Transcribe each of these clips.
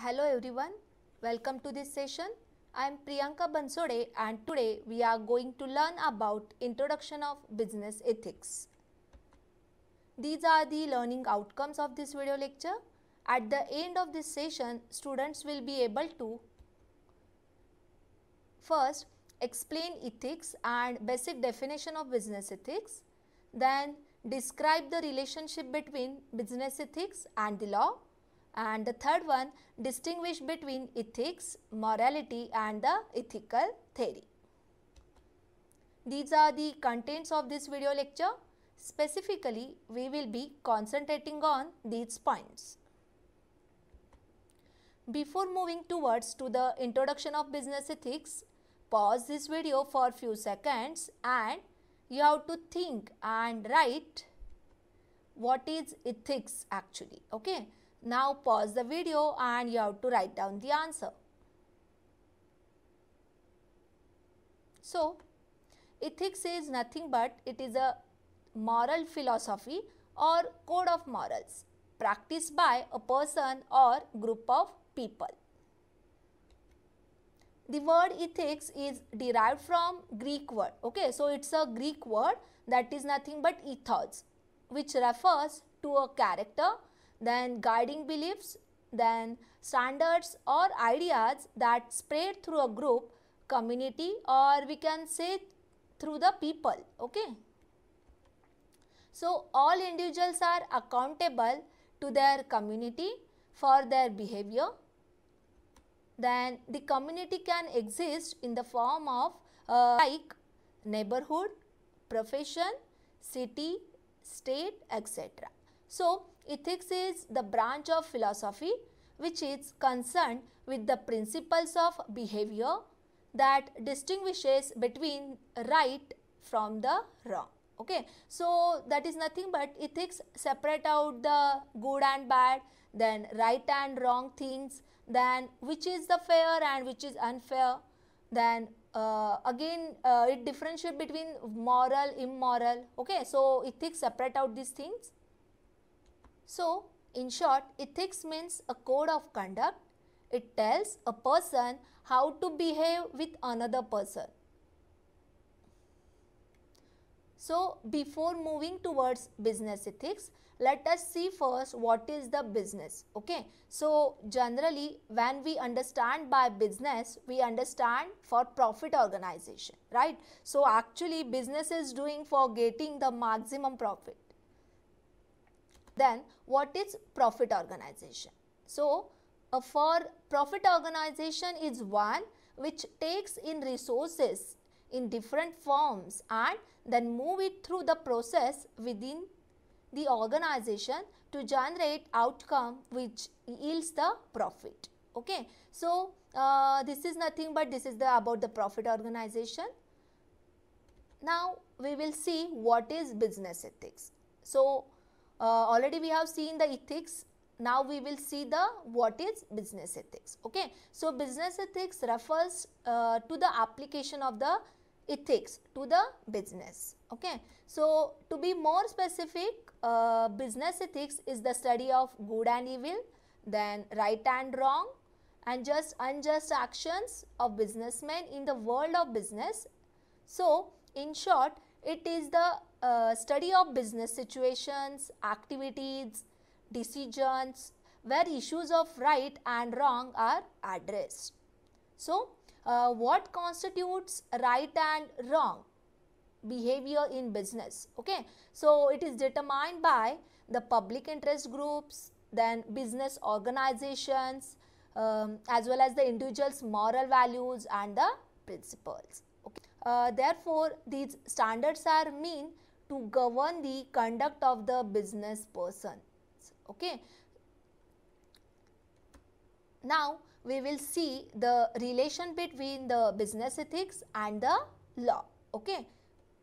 Hello everyone, welcome to this session. I am Priyanka Bansode and today we are going to learn about introduction of business ethics. These are the learning outcomes of this video lecture. At the end of this session, students will be able to first explain ethics and basic definition of business ethics, then describe the relationship between business ethics and the law and the third one, distinguish between ethics, morality and the ethical theory. These are the contents of this video lecture. Specifically, we will be concentrating on these points. Before moving towards to the introduction of business ethics, pause this video for few seconds and you have to think and write what is ethics actually, okay. Now pause the video and you have to write down the answer. So, ethics is nothing but it is a moral philosophy or code of morals practiced by a person or group of people. The word ethics is derived from Greek word. Okay, so it's a Greek word that is nothing but ethos which refers to a character then guiding beliefs, then standards or ideas that spread through a group, community or we can say through the people. Okay. So, all individuals are accountable to their community for their behavior. Then the community can exist in the form of uh, like neighborhood, profession, city, state, etc. So, Ethics is the branch of philosophy which is concerned with the principles of behavior that distinguishes between right from the wrong. Okay, so that is nothing but ethics separate out the good and bad, then right and wrong things, then which is the fair and which is unfair, then uh, again uh, it differentiate between moral, immoral. Okay, so ethics separate out these things so, in short, ethics means a code of conduct. It tells a person how to behave with another person. So, before moving towards business ethics, let us see first what is the business, okay? So, generally, when we understand by business, we understand for profit organization, right? So, actually, business is doing for getting the maximum profit. Then what is profit organization? So a for profit organization is one which takes in resources in different forms and then move it through the process within the organization to generate outcome which yields the profit okay so uh, this is nothing but this is the about the profit organization now we will see what is business ethics so uh, already we have seen the ethics now we will see the what is business ethics okay so business ethics refers uh, to the application of the ethics to the business okay so to be more specific uh, business ethics is the study of good and evil then right and wrong and just unjust actions of businessmen in the world of business so in short it is the uh, study of business situations, activities, decisions where issues of right and wrong are addressed. So, uh, what constitutes right and wrong behavior in business? Okay, so it is determined by the public interest groups, then business organizations, um, as well as the individual's moral values and the principles. Okay. Uh, therefore, these standards are mean to govern the conduct of the business person. Okay. Now, we will see the relation between the business ethics and the law. Okay.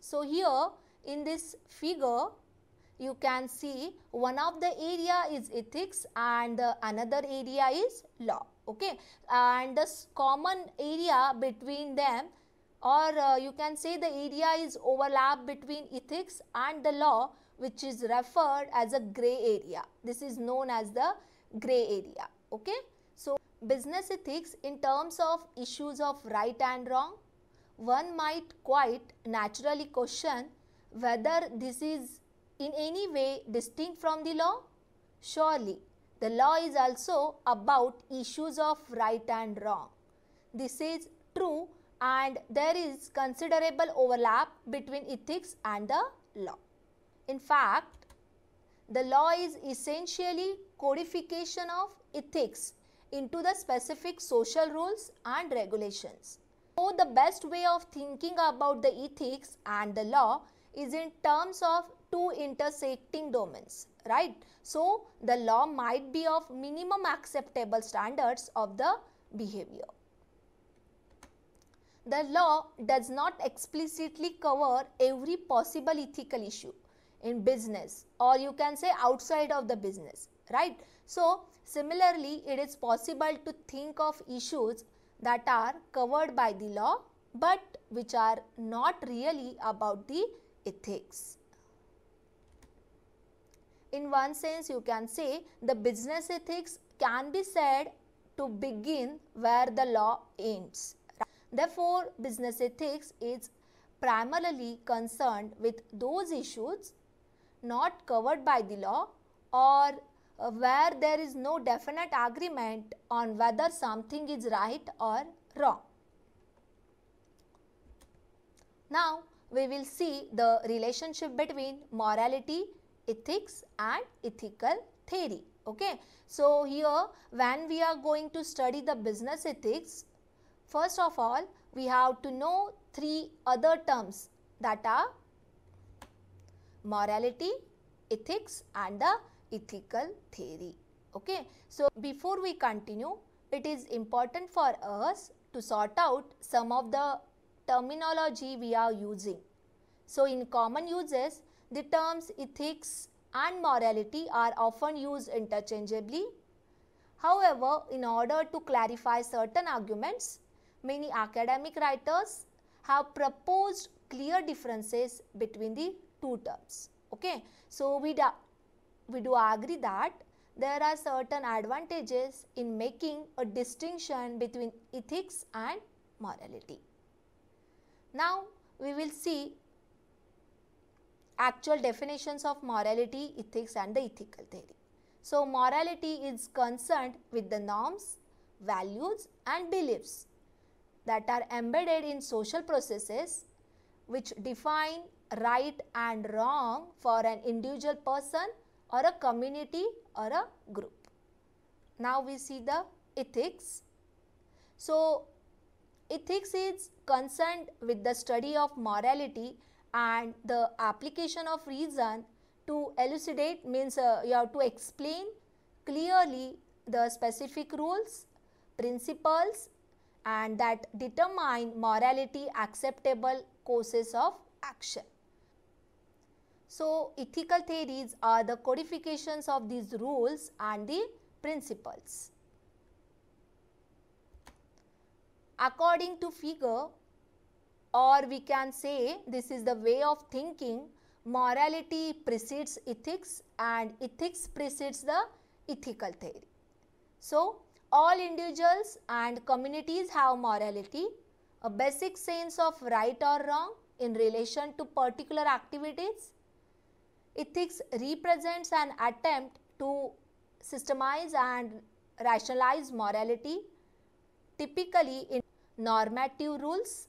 So, here in this figure, you can see one of the area is ethics and another area is law. Okay. And the common area between them or uh, you can say the area is overlap between ethics and the law which is referred as a gray area. This is known as the gray area. Okay. So, business ethics in terms of issues of right and wrong, one might quite naturally question whether this is in any way distinct from the law. Surely, the law is also about issues of right and wrong. This is true and there is considerable overlap between ethics and the law. In fact, the law is essentially codification of ethics into the specific social rules and regulations. So, the best way of thinking about the ethics and the law is in terms of two intersecting domains, right? So, the law might be of minimum acceptable standards of the behavior. The law does not explicitly cover every possible ethical issue in business or you can say outside of the business, right? So, similarly, it is possible to think of issues that are covered by the law but which are not really about the ethics. In one sense, you can say the business ethics can be said to begin where the law ends Therefore, business ethics is primarily concerned with those issues not covered by the law or uh, where there is no definite agreement on whether something is right or wrong. Now, we will see the relationship between morality, ethics and ethical theory. Okay. So, here when we are going to study the business ethics, First of all, we have to know three other terms that are morality, ethics and the ethical theory. Okay. So, before we continue, it is important for us to sort out some of the terminology we are using. So, in common uses, the terms ethics and morality are often used interchangeably. However, in order to clarify certain arguments, many academic writers have proposed clear differences between the two terms. Okay. So, we, we do agree that there are certain advantages in making a distinction between ethics and morality. Now, we will see actual definitions of morality, ethics and the ethical theory. So, morality is concerned with the norms, values and beliefs that are embedded in social processes which define right and wrong for an individual person or a community or a group. Now we see the ethics. So, ethics is concerned with the study of morality and the application of reason to elucidate means uh, you have to explain clearly the specific rules, principles and that determine morality acceptable courses of action. So, ethical theories are the codifications of these rules and the principles. According to figure or we can say this is the way of thinking morality precedes ethics and ethics precedes the ethical theory. So, all individuals and communities have morality, a basic sense of right or wrong in relation to particular activities. Ethics represents an attempt to systemize and rationalize morality, typically in normative rules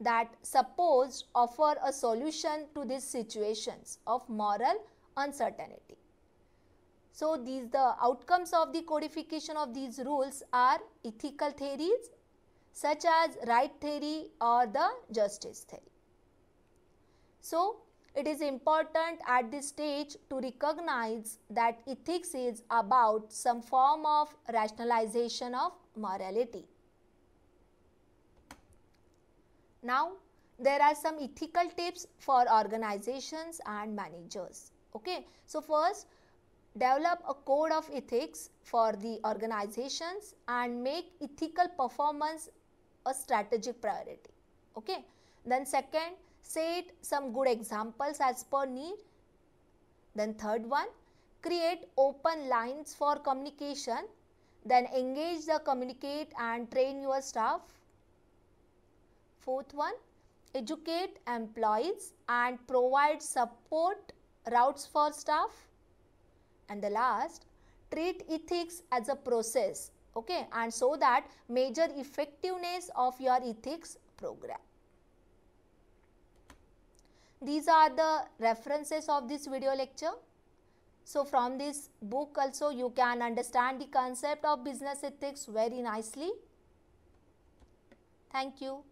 that suppose offer a solution to these situations of moral uncertainty. So these the outcomes of the codification of these rules are ethical theories such as right theory or the justice theory. So it is important at this stage to recognize that ethics is about some form of rationalization of morality. Now, there are some ethical tips for organizations and managers. Okay, so first develop a code of ethics for the organizations and make ethical performance a strategic priority. Okay. Then second, set some good examples as per need. Then third one, create open lines for communication. Then engage the communicate and train your staff. Fourth one, educate employees and provide support routes for staff. And the last, treat ethics as a process okay and so that measure effectiveness of your ethics program. These are the references of this video lecture. So, from this book also you can understand the concept of business ethics very nicely. Thank you.